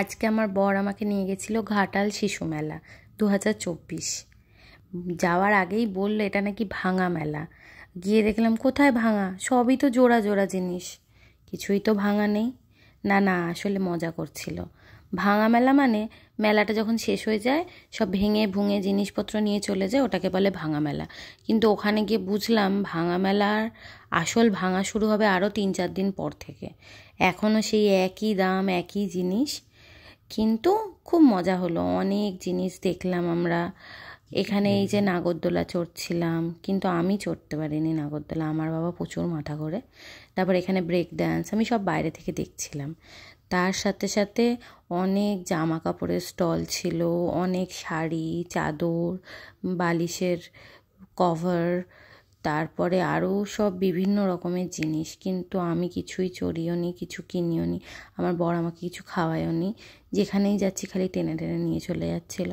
আজকে আমার বর আমাকে নিয়ে গেছিলো ঘাটাল শিশু মেলা দু যাওয়ার আগেই বলল এটা নাকি ভাঙা মেলা গিয়ে দেখলাম কোথায় ভাঙা সবই তো জোড়া জোড়া জিনিস কিছুই তো ভাঙা নেই না না আসলে মজা করছিল ভাঙা মেলা মানে মেলাটা যখন শেষ হয়ে যায় সব ভেঙে ভুঙে জিনিসপত্র নিয়ে চলে যায় ওটাকে বলে ভাঙা মেলা কিন্তু ওখানে গিয়ে বুঝলাম ভাঙা মেলার আসল ভাঙা শুরু হবে আরও তিন চার দিন পর থেকে এখনও সেই একই দাম একই জিনিস কিন্তু খুব মজা হলো অনেক জিনিস দেখলাম আমরা এখানে এই যে নাগরদোলা চড়ছিলাম কিন্তু আমি চড়তে পারিনি নাগরদোলা আমার বাবা প্রচুর মাথা করে তারপর এখানে ব্রেক ড্যান্স আমি সব বাইরে থেকে দেখছিলাম তার সাথে সাথে অনেক জামা কাপড়ের স্টল ছিল অনেক শাড়ি চাদর বালিশের কভার তারপরে আরও সব বিভিন্ন রকমের জিনিস কিন্তু আমি কিছুই চড়িও নি কিছু কিনিও নি আমার বর আমাকে কিছু খাওয়ায়ও নি যেখানেই যাচ্ছি খালি টেনে টেনে নিয়ে চলে যাচ্ছিল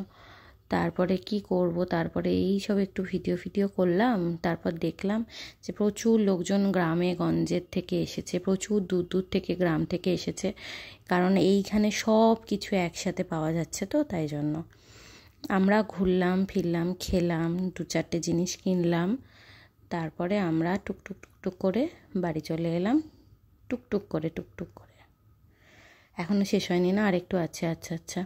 তারপরে কি করব তারপরে এই সব একটু ভিডিও ফিডিও করলাম তারপর দেখলাম যে প্রচুর লোকজন গ্রামে গঞ্জের থেকে এসেছে প্রচুর দূর দূর থেকে গ্রাম থেকে এসেছে কারণ এইখানে সব কিছু একসাথে পাওয়া যাচ্ছে তো তাই জন্য আমরা ঘুরলাম ফিরলাম খেলাম দু চারটে জিনিস কিনলাম তারপরে আমরা টুকটুক টুকটুক করে বাড়ি চলে এলাম টুকটুক করে টুকটুক করে এখনও শেষ হয়নি না আরেকটু আছে আচ্ছা আচ্ছা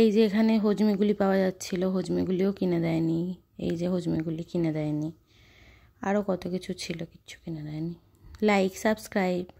এই যে এখানে হজমিগুলি পাওয়া যাচ্ছিল হজমিগুলিও কিনে দেয়নি এই যে হজমিগুলি কিনে দেয়নি আরও কত কিছু ছিল কিচ্ছু কিনে দেয়নি লাইক সাবস্ক্রাইব